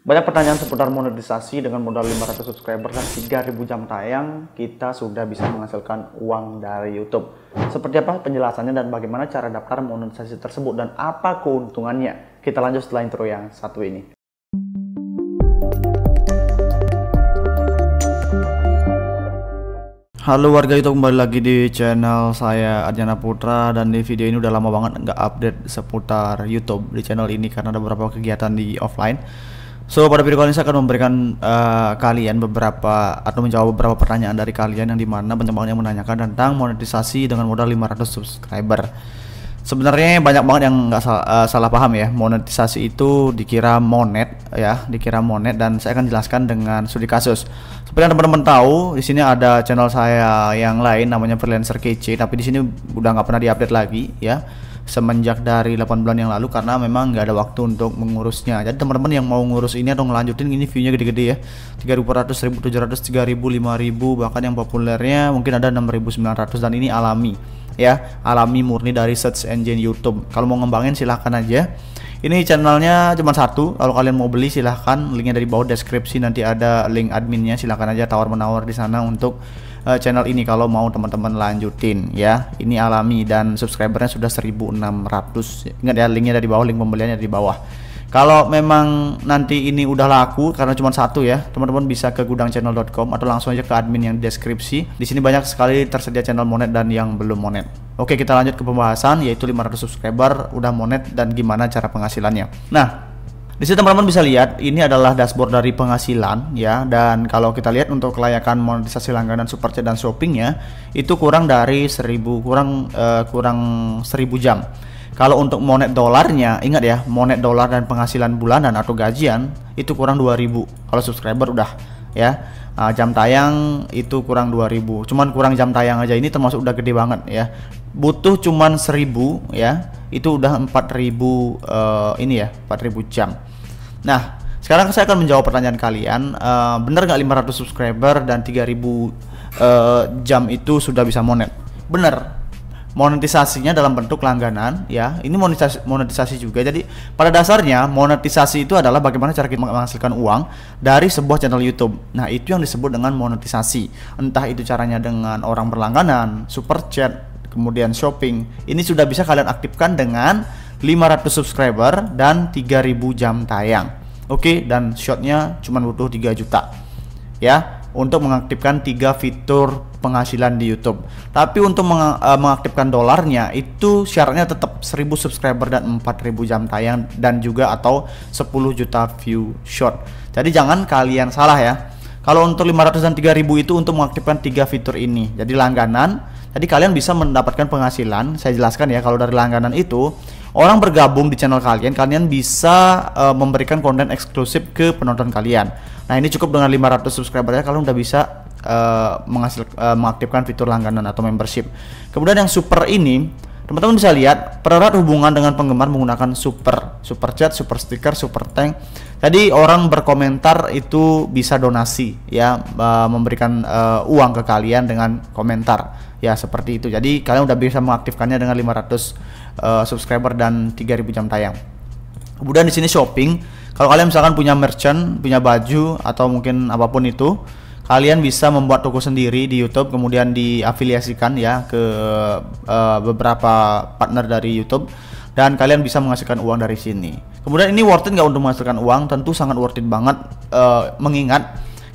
Banyak pertanyaan seputar monetisasi dengan modal 500 subscriber dan 3000 jam tayang, kita sudah bisa menghasilkan uang dari YouTube. Seperti apa penjelasannya dan bagaimana cara daftar monetisasi tersebut dan apa keuntungannya? Kita lanjut setelah intro yang satu ini. Halo warga YouTube kembali lagi di channel saya Arjana Putra dan di video ini udah lama banget nggak update seputar YouTube di channel ini karena ada beberapa kegiatan di offline So pada video kali ini saya akan memberikan uh, kalian beberapa atau menjawab beberapa pertanyaan dari kalian yang dimana banyak banget yang menanyakan tentang monetisasi dengan modal 500 subscriber. Sebenarnya banyak banget yang nggak salah, eh, uh, salah paham ya monetisasi itu dikira monet ya dikira monet dan saya akan jelaskan dengan studi kasus. Seperti yang teman-teman tahu di sini ada channel saya yang lain namanya freelancer kece tapi di sini udah nggak pernah diupdate lagi ya semenjak dari 8 bulan yang lalu karena memang nggak ada waktu untuk mengurusnya jadi teman-teman yang mau ngurus ini atau ngelanjutin ini viewnya gede-gede ya 3400 1700 3000 5000 bahkan yang populernya mungkin ada 6900 dan ini alami ya alami murni dari search engine YouTube kalau mau ngembangin silahkan aja ini channelnya cuma satu kalau kalian mau beli silahkan linknya dari bawah deskripsi nanti ada link adminnya silahkan aja tawar menawar di sana untuk uh, channel ini kalau mau teman-teman lanjutin ya. Ini alami dan subscribernya sudah 1600. Ingat ya linknya dari bawah, link pembeliannya di bawah. Kalau memang nanti ini udah laku karena cuma satu ya, teman-teman bisa ke gudangchannel.com atau langsung aja ke admin yang deskripsi. Di sini banyak sekali tersedia channel monet dan yang belum monet. Oke, kita lanjut ke pembahasan yaitu 500 subscriber udah monet dan gimana cara penghasilannya. Nah, di situ teman-teman bisa lihat ini adalah dashboard dari penghasilan ya dan kalau kita lihat untuk kelayakan monetisasi langganan super chat dan shoppingnya itu kurang dari 1000 kurang uh, kurang 1000 jam. Kalau untuk monet dolarnya ingat ya monet dolar dan penghasilan bulanan atau gajian itu kurang 2000 kalau subscriber udah ya uh, jam tayang itu kurang 2000 cuman kurang jam tayang aja ini termasuk udah gede banget ya butuh cuman 1000 ya itu udah 4000 uh, eh, ini ya 4000 jam Nah, sekarang saya akan menjawab pertanyaan kalian. Uh, eh, bener nggak 500 subscriber dan 3000 uh, eh, jam itu sudah bisa monet? Benar. Monetisasinya dalam bentuk langganan, ya. Ini monetisasi, monetisasi juga. Jadi pada dasarnya monetisasi itu adalah bagaimana cara kita menghasilkan uang dari sebuah channel YouTube. Nah itu yang disebut dengan monetisasi. Entah itu caranya dengan orang berlangganan, super chat, kemudian shopping. Ini sudah bisa kalian aktifkan dengan 500 subscriber dan 3000 jam tayang. Oke, okay, dan shotnya cuma butuh 3 juta. Ya, untuk mengaktifkan tiga fitur penghasilan di YouTube. Tapi untuk meng eh, mengaktifkan dolarnya itu syaratnya tetap 1000 subscriber dan 4000 jam tayang dan juga atau 10 juta view short. Jadi jangan kalian salah ya. Kalau untuk 500 dan 3000 itu untuk mengaktifkan tiga fitur ini. Jadi langganan, jadi kalian bisa mendapatkan penghasilan. Saya jelaskan ya kalau dari langganan itu orang bergabung di channel kalian, kalian bisa uh, memberikan konten eksklusif ke penonton kalian. Nah, ini cukup dengan 500 subscriber ya kalian udah bisa uh, menghasil uh, mengaktifkan fitur langganan atau membership. Kemudian yang super ini teman-teman bisa lihat pererat hubungan dengan penggemar menggunakan super super chat super stiker super tank Jadi orang berkomentar itu bisa donasi ya memberikan uh, uang ke kalian dengan komentar ya seperti itu jadi kalian udah bisa mengaktifkannya dengan 500 uh, subscriber dan 3000 jam tayang. Kemudian di sini shopping. Kalau kalian misalkan punya merchant, punya baju atau mungkin apapun itu, kalian bisa membuat toko sendiri di YouTube kemudian diafiliasikan ya ke uh, beberapa partner dari YouTube dan kalian bisa menghasilkan uang dari sini. Kemudian ini worth it nggak untuk menghasilkan uang? Tentu sangat worth it banget uh, mengingat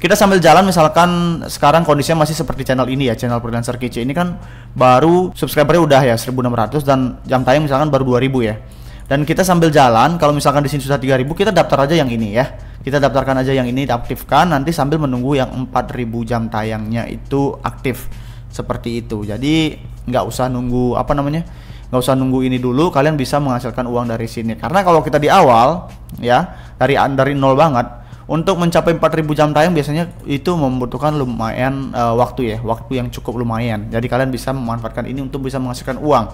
kita sambil jalan misalkan sekarang kondisinya masih seperti channel ini ya channel freelancer kece ini kan baru subscribernya udah ya 1600 dan jam tayang misalkan baru 2000 ya dan kita sambil jalan kalau misalkan di sini sudah 3000 kita daftar aja yang ini ya kita daftarkan aja yang ini diaktifkan nanti sambil menunggu yang 4000 jam tayangnya itu aktif seperti itu jadi nggak usah nunggu apa namanya nggak usah nunggu ini dulu kalian bisa menghasilkan uang dari sini karena kalau kita di awal ya dari dari nol banget untuk mencapai 4000 jam tayang biasanya itu membutuhkan lumayan uh, waktu ya, waktu yang cukup lumayan. Jadi kalian bisa memanfaatkan ini untuk bisa menghasilkan uang.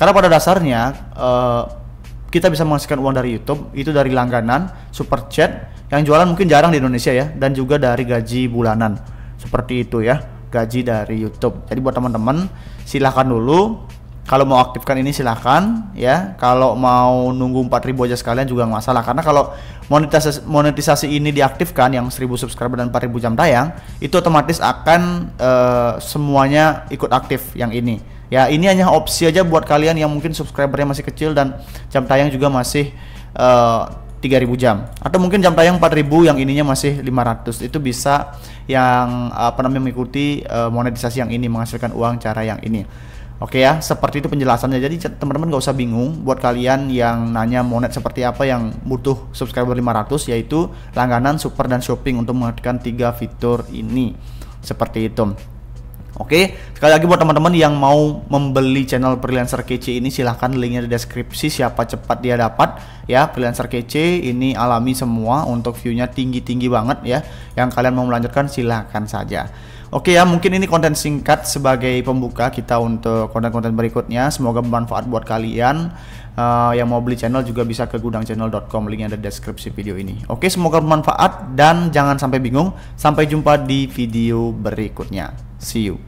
Karena pada dasarnya uh, kita bisa menghasilkan uang dari YouTube itu dari langganan, super chat yang jualan mungkin jarang di Indonesia ya dan juga dari gaji bulanan. Seperti itu ya, gaji dari YouTube. Jadi buat teman-teman silahkan dulu kalau mau aktifkan ini silahkan ya kalau mau nunggu 4000 aja sekalian juga nggak masalah karena kalau monetisasi, monetisasi ini diaktifkan yang 1000 subscriber dan 4000 jam tayang itu otomatis akan uh, semuanya ikut aktif yang ini ya ini hanya opsi aja buat kalian yang mungkin subscribernya masih kecil dan jam tayang juga masih uh, eh, 3000 jam atau mungkin jam tayang 4000 yang ininya masih 500 itu bisa yang apa namanya mengikuti uh, monetisasi yang ini menghasilkan uang cara yang ini Oke ya, seperti itu penjelasannya. Jadi teman-teman nggak usah bingung buat kalian yang nanya monet seperti apa yang butuh subscriber 500 yaitu langganan super dan shopping untuk menghadirkan tiga fitur ini. Seperti itu. Oke, sekali lagi buat teman-teman yang mau membeli channel freelancer kece ini silahkan linknya di deskripsi siapa cepat dia dapat ya freelancer kece ini alami semua untuk viewnya tinggi-tinggi banget ya yang kalian mau melanjutkan silahkan saja. Oke ya, mungkin ini konten singkat sebagai pembuka kita untuk konten-konten berikutnya. Semoga bermanfaat buat kalian. Uh, yang mau beli channel juga bisa ke gudangchannel.com, linknya ada deskripsi video ini. Oke, semoga bermanfaat dan jangan sampai bingung. Sampai jumpa di video berikutnya. See you.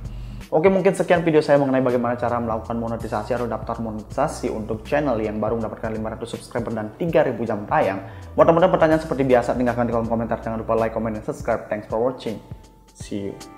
Oke, mungkin sekian video saya mengenai bagaimana cara melakukan monetisasi atau daftar monetisasi untuk channel yang baru mendapatkan 500 subscriber dan 3000 jam tayang. Mudah-mudahan pertanyaan seperti biasa tinggalkan di kolom komentar. Jangan lupa like, comment, dan subscribe. Thanks for watching. See you.